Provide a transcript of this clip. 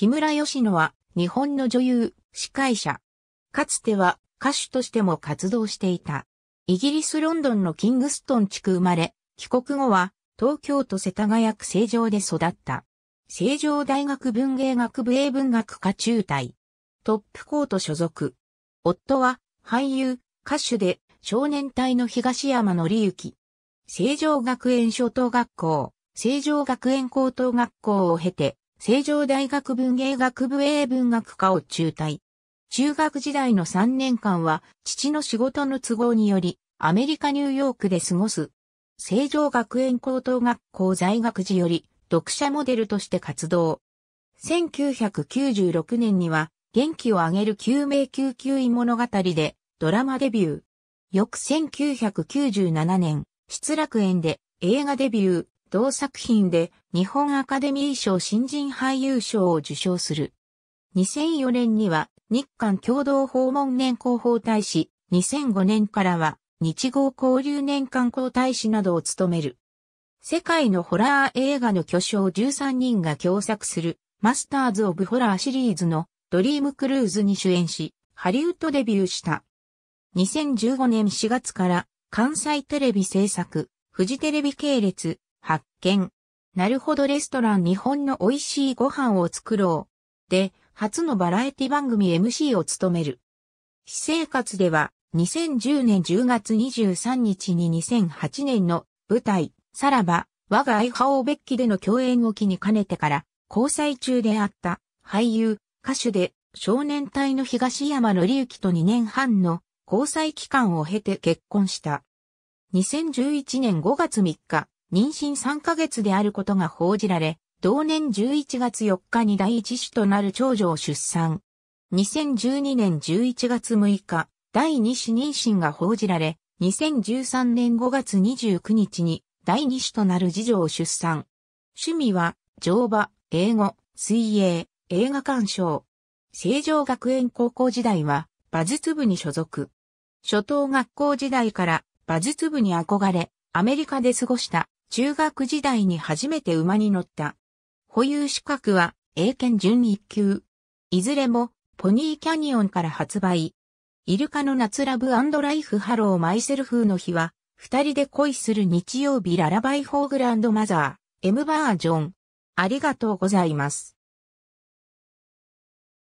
木村義乃は日本の女優、司会者。かつては歌手としても活動していた。イギリス・ロンドンのキングストン地区生まれ、帰国後は東京都世田谷区成城で育った。成城大学文芸学部英文学科中退。トップコート所属。夫は俳優、歌手で少年隊の東山紀之。成城学園初等学校、成城学園高等学校を経て、成城大学文芸学部 A 文学科を中退。中学時代の3年間は、父の仕事の都合により、アメリカ・ニューヨークで過ごす。成城学園高等学校在学時より、読者モデルとして活動。1996年には、元気を上げる救命救急医物語で、ドラマデビュー。翌1997年、失楽園で映画デビュー、同作品で日本アカデミー賞新人俳優賞を受賞する。2004年には日韓共同訪問年広報大使、2005年からは日豪交流年観光大使などを務める。世界のホラー映画の巨匠13人が共作するマスターズ・オブ・ホラーシリーズのドリームクルーズに主演し、ハリウッドデビューした。2015年4月から関西テレビ制作、フジテレビ系列、発見。なるほどレストラン日本の美味しいご飯を作ろう。で、初のバラエティ番組 MC を務める。私生活では、2010年10月23日に2008年の舞台、さらば、我が愛派をべっきでの共演を機に兼ねてから、交際中であった俳優、歌手で少年隊の東山紀之と2年半の交際期間を経て結婚した。2011年5月3日、妊娠3ヶ月であることが報じられ、同年11月4日に第一子となる長女を出産。2012年11月6日、第二子妊娠が報じられ、2013年5月29日に第二子となる次女を出産。趣味は、乗馬、英語、水泳、映画鑑賞。成城学園高校時代は、馬術部に所属。初等学校時代から馬術部に憧れ、アメリカで過ごした中学時代に初めて馬に乗った。保有資格は、英検準一級。いずれも、ポニーキャニオンから発売。イルカの夏ラブライフハローマイセルフの日は、二人で恋する日曜日ララバイホーグランドマザー、M バージョン。ありがとうございます。